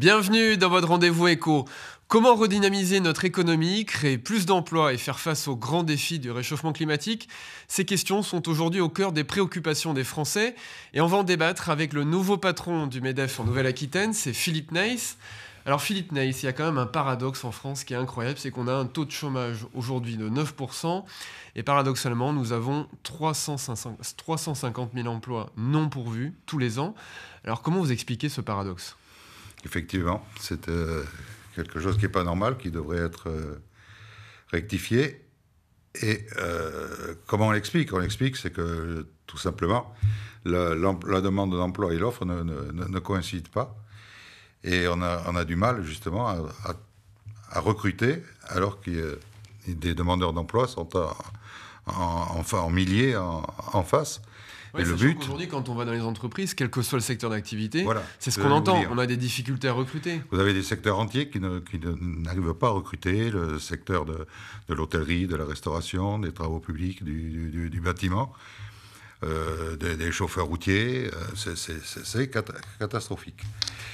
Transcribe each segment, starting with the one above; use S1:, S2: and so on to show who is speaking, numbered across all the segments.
S1: Bienvenue dans votre rendez-vous éco. Comment redynamiser notre économie, créer plus d'emplois et faire face aux grands défis du réchauffement climatique Ces questions sont aujourd'hui au cœur des préoccupations des Français et on va en débattre avec le nouveau patron du MEDEF en Nouvelle-Aquitaine, c'est Philippe Neiss. Alors Philippe Neiss, il y a quand même un paradoxe en France qui est incroyable, c'est qu'on a un taux de chômage aujourd'hui de 9%, et paradoxalement, nous avons 350 000 emplois non pourvus tous les ans. Alors comment vous expliquez ce paradoxe
S2: Effectivement, c'est euh, quelque chose qui n'est pas normal, qui devrait être euh, rectifié. Et euh, comment on l'explique On l'explique, c'est que tout simplement, la, demande d'emploi et l'offre ne, coïncident pas. Et on a, du mal justement à, recruter, alors que des demandeurs d'emploi sont en milliers en face et le but. Aujourd'hui, quand on va dans les
S1: entreprises, quel que soit le secteur d'activité, c'est ce euh, qu'on entend. On a des difficultés à recruter.
S2: Vous avez des secteurs entiers qui, n'arrivent pas à recruter le secteur de, l'hôtellerie, de la restauration, des travaux publics, du, bâtiment. Euh, des, chauffeurs routiers, euh, c'est catastrophique.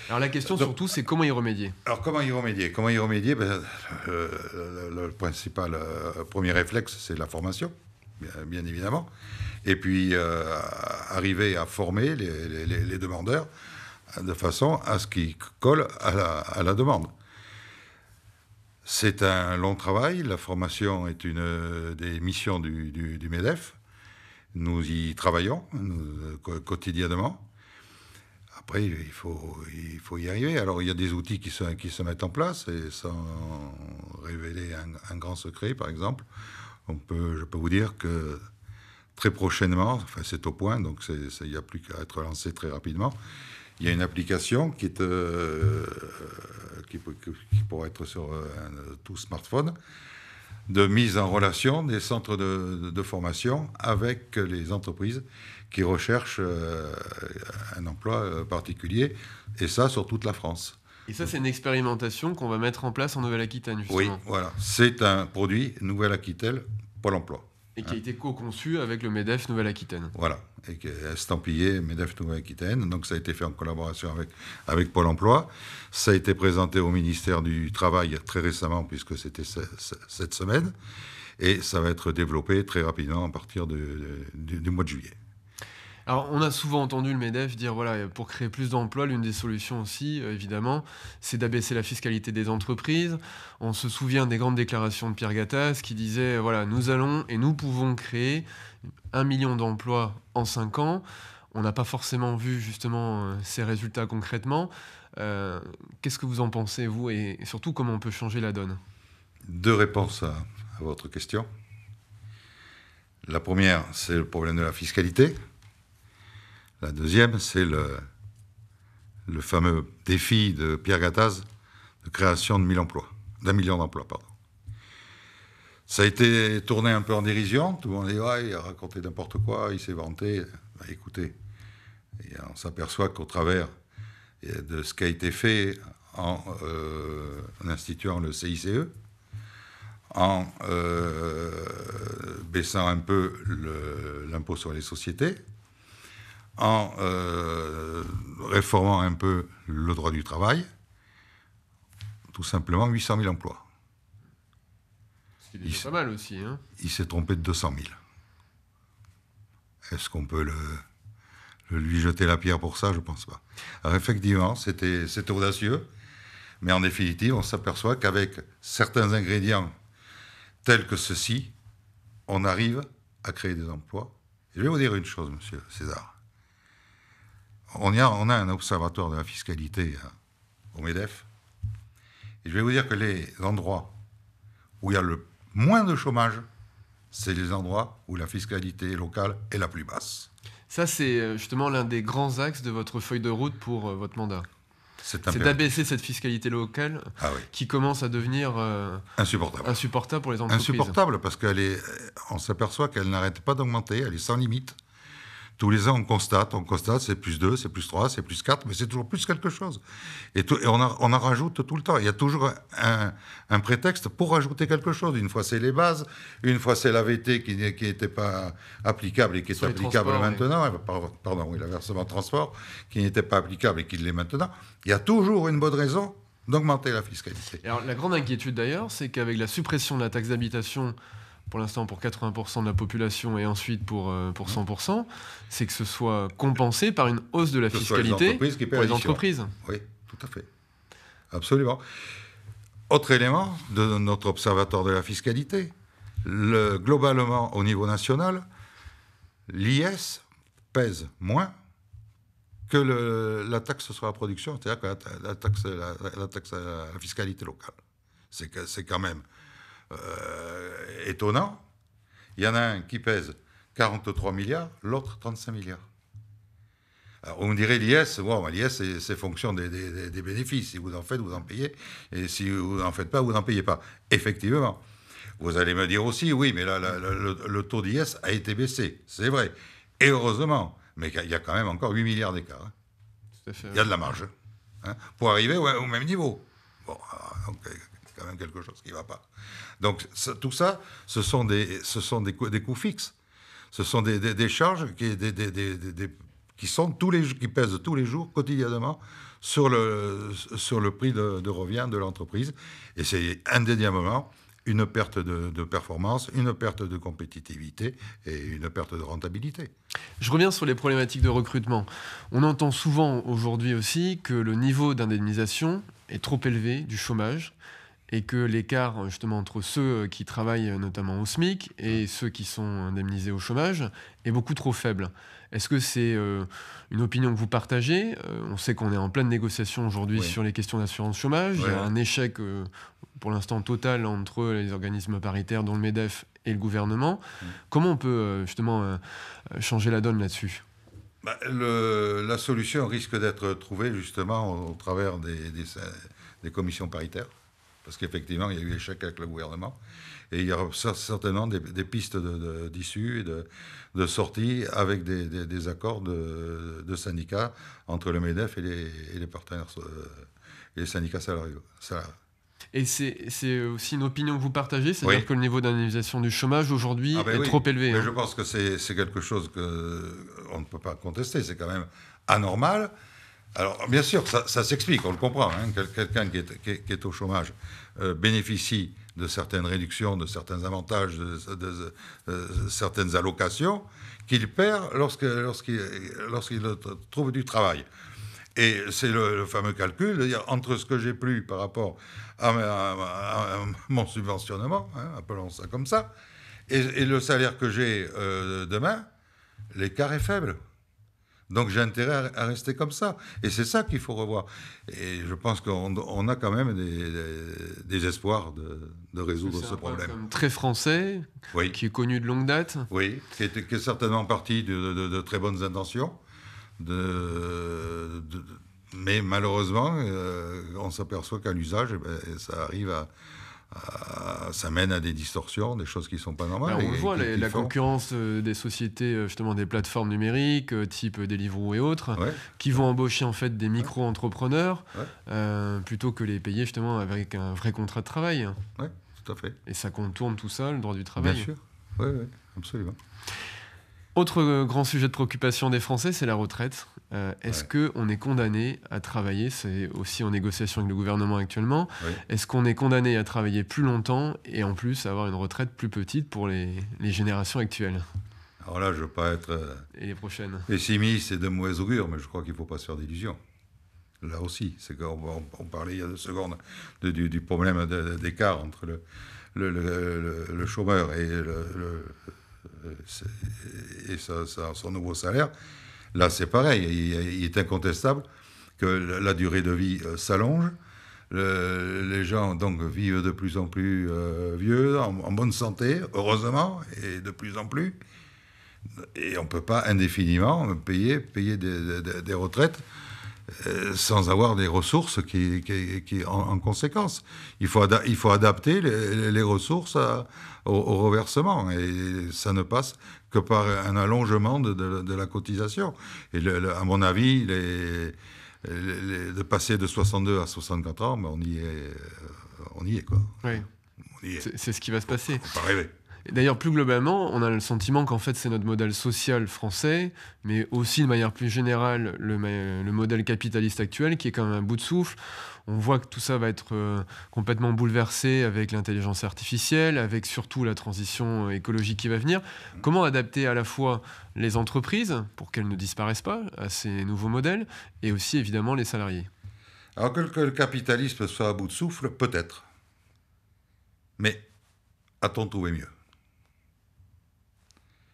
S2: Alors la question surtout, c'est comment y remédier Alors comment y remédier Comment y remédier ben, le, principal, premier réflexe, c'est la formation, bien évidemment et puis euh, arriver à former les, demandeurs de façon à ce qu'ils collent à la, demande. C'est un long travail. La formation est une des missions du, MEDEF. Nous y travaillons quotidiennement. Après, il faut, il faut y arriver. Alors, il y a des outils qui se, qui se mettent en place, et sans révéler un, grand secret, par exemple, on peut, je peux vous dire que très prochainement, enfin c'est au point, donc il n'y a plus qu'à être lancé très rapidement. Il y a une application qui, est, euh, qui, être sur euh, un, tout smartphone de mise en relation des centres de, formation avec les entreprises qui recherchent euh, un emploi particulier, et ça sur toute la France.
S1: Et ça, c'est une expérimentation qu'on va mettre en place en Nouvelle-Aquitaine, Oui, voilà.
S2: C'est un produit Nouvelle-Aquitaine, Pôle emploi. Et qui a
S1: été co-conçu avec le MEDEF Nouvelle-Aquitaine.
S2: Voilà, et qui est estampillé MEDEF Nouvelle-Aquitaine. Donc ça a été fait en collaboration avec, avec Pôle emploi. Ça a été présenté au ministère du Travail très récemment, puisque c'était cette semaine. Et ça va être développé très rapidement à partir du mois de juillet.
S1: Alors, on a souvent entendu le MEDEF dire voilà, pour créer plus d'emplois, l'une des solutions aussi, euh, évidemment, c'est d'abaisser la fiscalité des entreprises. On se souvient des grandes déclarations de Pierre Gattaz qui disait voilà, nous allons et nous pouvons créer un million d'emplois en cinq ans. On n'a pas forcément vu justement euh, ces résultats concrètement. Euh, qu'est-ce que vous en pensez, vous, et surtout comment on peut changer la donne
S2: Deux réponses à votre question. La première, c'est le problème de la fiscalité. La deuxième, c'est le, fameux défi de Pierre Gattaz de création de emplois, d'un million d'emplois, Ça a été tourné un peu en dérision. Tout le monde dit il a raconté n'importe quoi, il s'est vanté. Bah, écoutez, on s'aperçoit qu'au travers de ce qui a été fait en, euh, instituant le CICE, en euh, baissant un peu l'impôt sur les sociétés, en euh, réformant un peu le droit du travail, tout simplement 800 000 emplois.
S1: C'est pas mal aussi. Hein.
S2: Il s'est trompé de 200 000. Est-ce qu'on peut lui jeter la pierre pour ça Je pense pas. Alors effectivement, c'était, audacieux, mais en définitive, on s'aperçoit qu'avec certains ingrédients tels que ceci, on arrive à créer des emplois. je vais vous dire une chose, monsieur César on, a, un observatoire de la fiscalité euh, au MEDEF. Et je vais vous dire que les endroits où il y a le moins de chômage, c'est les endroits où la fiscalité locale est la plus basse. Ça, c'est euh, justement l'un des
S1: grands axes de votre feuille de route pour euh, votre mandat. C'est d'abaisser cette fiscalité locale ah qui commence à devenir insupportable. insupportable pour les entreprises. Insupportable
S2: parce qu'on s'aperçoit qu'elle n'arrête pas d'augmenter, elle est sans limite. Tous les ans, on constate, on constate, c'est plus 2, c'est plus 3, c'est plus 4, mais c'est toujours plus quelque chose. Et, on, en rajoute tout le temps. Il y a toujours un, prétexte pour rajouter quelque chose. Une fois, c'est les bases, une fois, c'est l'AVT qui n'était pas applicable et qui est applicable maintenant. Oui. Eh ben, pardon, oui, l'inversement de transport qui n'était pas applicable et qui l'est maintenant. Il y a toujours une bonne raison d'augmenter la fiscalité.
S1: Alors, la grande inquiétude d'ailleurs, c'est qu'avec la suppression de la taxe d'habitation pour l'instant pour 80% de la population et ensuite pour, euh, pour 100%, mmh. c'est que ce soit compensé par une
S2: hausse de la fiscalité pour les entreprises. Oui, tout à fait. Absolument. Autre élément de notre observatoire de la fiscalité, globalement au niveau national, l'IS pèse moins que la taxe sur la production, c'est-à-dire que la, taxe, taxe à la fiscalité locale. C'est quand même euh, étonnant. Il y en a un qui pèse 43 milliards, l'autre 35 milliards. Alors, on dirait l'IS, l'IS c'est fonction des, bénéfices. Si vous en faites, vous en payez. Et si vous n'en faites pas, vous n'en payez pas. Effectivement. Vous allez me dire aussi, oui, mais là, le, taux d'IS a été baissé. C'est vrai. Et heureusement. Mais il y a quand même encore 8 milliards d'écart. Hein. Il y a de la marge. Hein. pour arriver au, même niveau. Bon, alors, ah, quand même quelque chose qui ne va pas. Donc tout ça, ce sont des, ce sont des, coûts, des coûts fixes. Ce sont des, charges qui, qui, sont tous les, qui pèsent tous les jours, quotidiennement, sur le, sur le prix de, revient de l'entreprise. Et c'est indéniablement une perte de, de, performance, une perte de compétitivité et une perte de rentabilité. Je reviens sur les problématiques de recrutement.
S1: On entend souvent aujourd'hui aussi que le niveau d'indemnisation est trop élevé du chômage et que l'écart justement entre ceux euh, qui travaillent euh, notamment au SMIC et ceux qui sont indemnisés au chômage est beaucoup trop faible. Est-ce que c'est euh, une opinion que vous partagez On sait qu'on est en pleine négociation aujourd'hui sur les questions d'assurance chômage. Il y a un échec pour l'instant total entre les organismes paritaires, dont le MEDEF et le gouvernement. Comment on peut justement changer la donne là-dessus
S2: bah, La solution risque d'être trouvée justement au, travers des, des commissions paritaires parce qu'effectivement, il y a eu échec avec le gouvernement. Et il y aura certainement des, pistes d'issue de, de, et de, sortie avec des, accords de, syndicats entre le MEDEF et les, partenaires, euh, et les syndicats salariés.
S1: Et c'est aussi une opinion que vous partagez, c'est-à-dire que le niveau d'indemnisation du chômage aujourd'hui ah ben est trop élevé. Hein. Je
S2: pense que c'est quelque chose qu'on ne peut pas contester, c'est quand même anormal. Alors, bien sûr, ça, s'explique, on le comprend. Hein. Quelqu'un qui, est, au chômage euh, bénéficie de certaines réductions, de certains avantages, de, euh, certaines allocations qu'il perd lorsqu'il trouve du travail. Et c'est le, fameux calcul cest à dire entre ce que j'ai plus par rapport à, mon subventionnement, hein, appelons ça comme ça, et, le salaire que j'ai euh, demain, l'écart est faible. Donc j'ai intérêt à, rester comme ça. Et c'est ça qu'il faut revoir. Et je pense qu'on a quand même des, espoirs de, résoudre ce problème. très français, qui est connu de longue date. Oui, qui est, certainement parti de, très bonnes intentions. mais malheureusement, euh, on s'aperçoit qu'à l'usage, eh ben, ça arrive à, euh, ça mène à des distorsions, des choses qui ne sont pas normales. on voit, la,
S1: concurrence euh, des sociétés, euh, justement des plateformes numériques, type Deliveroo et autres, qui vont embaucher en fait des micro-entrepreneurs plutôt que les payer justement avec un vrai contrat de travail. Oui, tout à fait. Et ça contourne tout ça, le droit du travail. Bien sûr, oui, absolument. Autre euh, grand sujet de préoccupation des Français, c'est la retraite. Euh, est-ce que qu'on est condamné à travailler C'est aussi en négociation avec le gouvernement actuellement. Est-ce qu'on est condamné à travailler plus longtemps et en plus à avoir une retraite plus petite pour les, générations actuelles
S2: Alors là, je ne veux pas être euh, et les prochaines. pessimiste et de mauvais augure, mais je crois qu'il ne faut pas se faire d'illusions. Là aussi, c'est qu'on parlait il y a deux secondes du, problème d'écart entre le, le, chômeur et le euh, euh, et son nouveau salaire. Là, c'est pareil. Il, est incontestable que la durée de vie euh, s'allonge. les gens donc vivent de plus en plus vieux, en, bonne santé, heureusement, et de plus en plus. Et on ne peut pas indéfiniment payer, payer des retraites euh, sans avoir des ressources qui, qui, en, conséquence. Il faut, il faut adapter les, ressources au, reversement et ça ne passe que par un allongement de, de, la cotisation. Et à mon avis, les, de passer de 62 à 64 ans, ben, on y est, euh, on y est quoi. Oui. C'est ce qui va se passer. peut pas rêver. D'ailleurs, plus globalement,
S1: on a le sentiment qu'en fait, c'est notre modèle social français, mais aussi de manière plus générale, le, le, modèle capitaliste actuel, qui est quand même un bout de souffle. On voit que tout ça va être euh, complètement bouleversé avec l'intelligence artificielle, avec surtout la transition euh, écologique qui va venir. Comment adapter à la fois les entreprises, pour qu'elles ne disparaissent pas, à ces nouveaux
S2: modèles, et aussi évidemment les salariés Alors que le capitalisme soit à bout de souffle, peut-être. Mais a-t-on mieux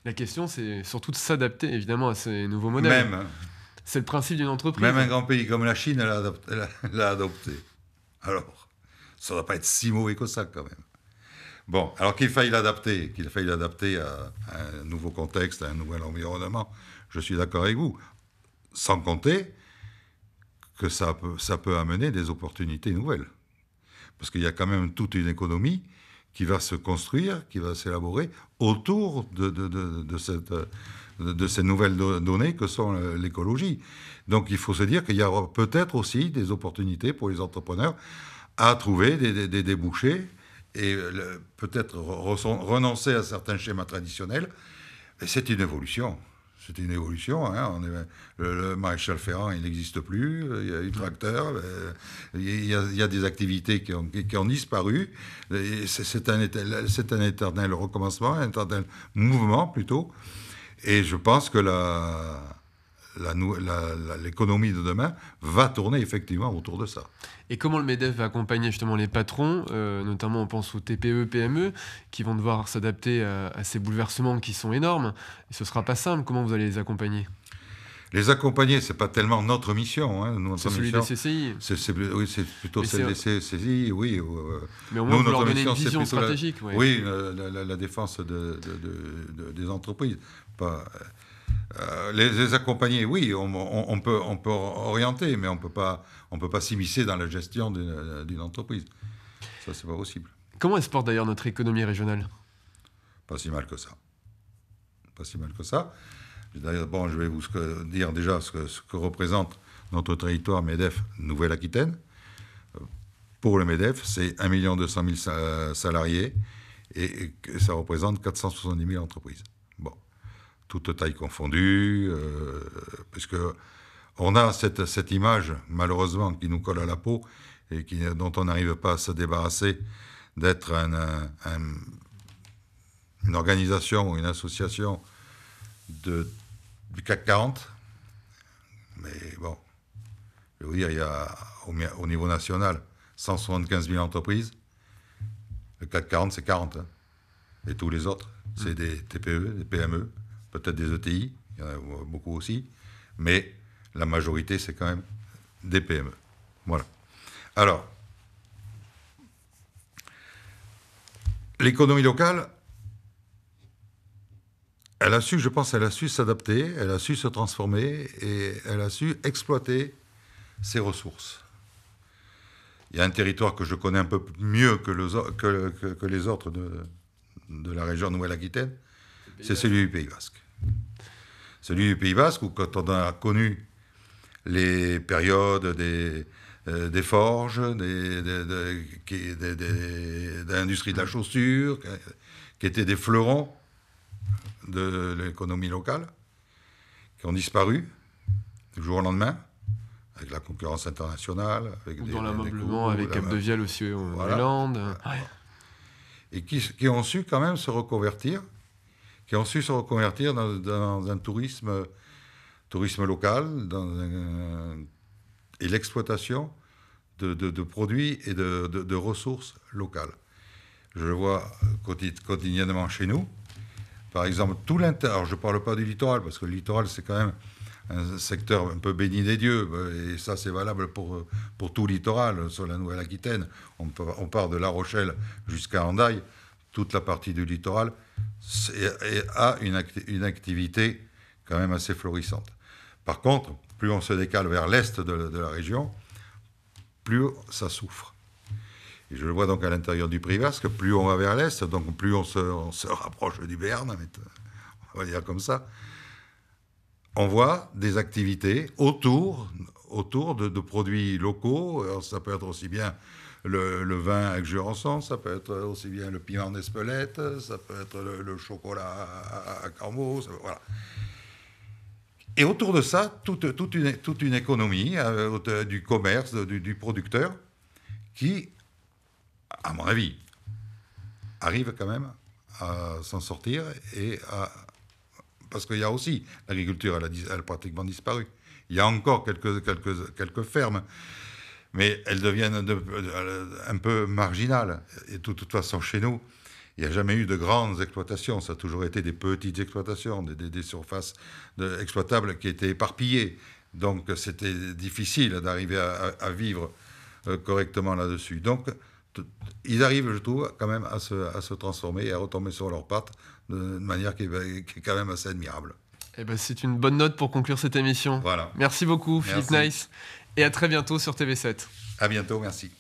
S1: la question, c'est surtout de s'adapter évidemment à ces nouveaux modèles. Même. C'est le
S2: principe d'une entreprise. Même un grand pays comme la Chine l'a adopté, Alors, ça ne doit pas être si mauvais que ça quand même. Bon, alors qu'il faille l'adapter, qu'il faille l'adapter à, un nouveau contexte, à un nouvel environnement, je suis d'accord avec vous. Sans compter que ça peut amener des opportunités nouvelles. Parce qu'il y a quand même toute une économie qui va se construire, qui va s'élaborer autour de, de, ces nouvelles données que sont l'écologie. Donc il faut se dire qu'il y aura peut-être aussi des opportunités pour les entrepreneurs à trouver des, des débouchés et peut-être renoncer à certains schémas traditionnels. C'est une évolution. C'était une évolution. Hein. On le, maréchal Ferrand, il n'existe plus. Il y a eu tracteur. Il y a, des activités qui ont, ont disparu. C'est un, un, éternel recommencement, un éternel mouvement plutôt. Et je pense que la l'économie de demain va tourner effectivement autour de ça.
S1: Et comment le MEDEF va accompagner justement les patrons, euh, notamment on pense aux TPE, PME, qui vont devoir s'adapter à, ces bouleversements qui sont énormes Et ce ne sera pas simple, comment vous allez les accompagner les accompagner, c'est pas
S2: tellement notre mission. Hein, c'est celui des CCI. oui, c'est plutôt celle des CCI, oui. Euh, Mais au moins, nous, vous leur donner une vision stratégique. Oui, la, défense de, des entreprises. Pas, euh, les, accompagner, oui, on, peut, on peut orienter, mais on peut pas, on peut pas s'immiscer dans la gestion d'une entreprise. Ça, c'est pas possible.
S1: Comment exporte porte d'ailleurs notre économie régionale
S2: Pas si mal que ça. Pas si mal que ça. D'ailleurs, bon, je vais vous dire déjà ce que, ce que représente notre territoire MEDEF Nouvelle-Aquitaine. Euh, pour le MEDEF, c'est 1 200 000 salariés et ça représente 470 000 entreprises. Bon toutes tailles confondues, puisqu'on euh, puisque on a cette, image, malheureusement, qui nous colle à la peau et qui, dont on n'arrive pas à se débarrasser d'être un, une organisation ou une association de, du CAC 40. Mais bon, je vais dire, il y a au, niveau national 175 000 entreprises. Le CAC 40, c'est 40. Hein. Et tous les autres, c'est hmm. des TPE, des PME, peut-être des ETI, il y en a beaucoup aussi, mais la majorité, c'est quand même des PME. Voilà. Alors, l'économie locale, elle a su, je pense, elle a su s'adapter, elle a su se transformer et elle a su exploiter ses ressources. Il y a un territoire que je connais un peu mieux que, les autres de, de la région Nouvelle-Aquitaine, c'est celui du Pays Basque. Celui du Pays Basque où quand on a connu les périodes des, euh, forges, des, industries de l'industrie de la chaussure, qui étaient des fleurons de l'économie locale, qui ont disparu du jour au lendemain, avec la concurrence internationale. Avec Ou dans avec Cap de aussi en Hollande. Et qui, ont su quand même se reconvertir qui ont su se reconvertir dans, un tourisme, tourisme local dans et l'exploitation de, produits et de, ressources locales. Je le vois quotidiennement chez nous. Par exemple, tout l'intérieur, je ne parle pas du littoral, parce que le littoral, c'est quand même un secteur un peu béni des dieux, et ça c'est valable pour, pour tout littoral, sur la Nouvelle-Aquitaine. On, on, part de La Rochelle jusqu'à Andaille toute la partie du littoral a une, activité quand même assez florissante. Par contre, plus on se décale vers l'est de, la région, plus ça souffre. Et je le vois donc à l'intérieur du Privasque, plus on va vers l'est, donc plus on se, rapproche du Béarn, on va dire comme ça, on voit des activités autour, autour de, produits locaux. ça peut être aussi bien le, vin avec jus en ça peut être aussi bien le piment d'Espelette, ça peut être le, chocolat à, à voilà. Et autour de ça, toute, toute, une, toute une, économie euh, du commerce, du, producteur, qui, à mon avis, arrive quand même à s'en sortir et Parce qu'il y a aussi l'agriculture, elle, a pratiquement disparu. Il y a encore quelques, quelques, quelques fermes mais elles deviennent euh, un peu marginales. Et de toute façon, chez nous, il n'y a jamais eu de grandes exploitations, ça a toujours été des petites exploitations, des, surfaces de, exploitables qui étaient éparpillées. Donc c'était difficile d'arriver à, vivre euh, correctement là-dessus. Donc ils arrivent, je trouve, quand même à se, transformer et à retomber sur leurs pattes de manière qui est, quand même assez admirable.
S1: Eh ben, c'est une bonne note pour conclure cette émission. Voilà. Merci beaucoup, Philippe Nice. Et à très bientôt sur TV7. À bientôt, merci.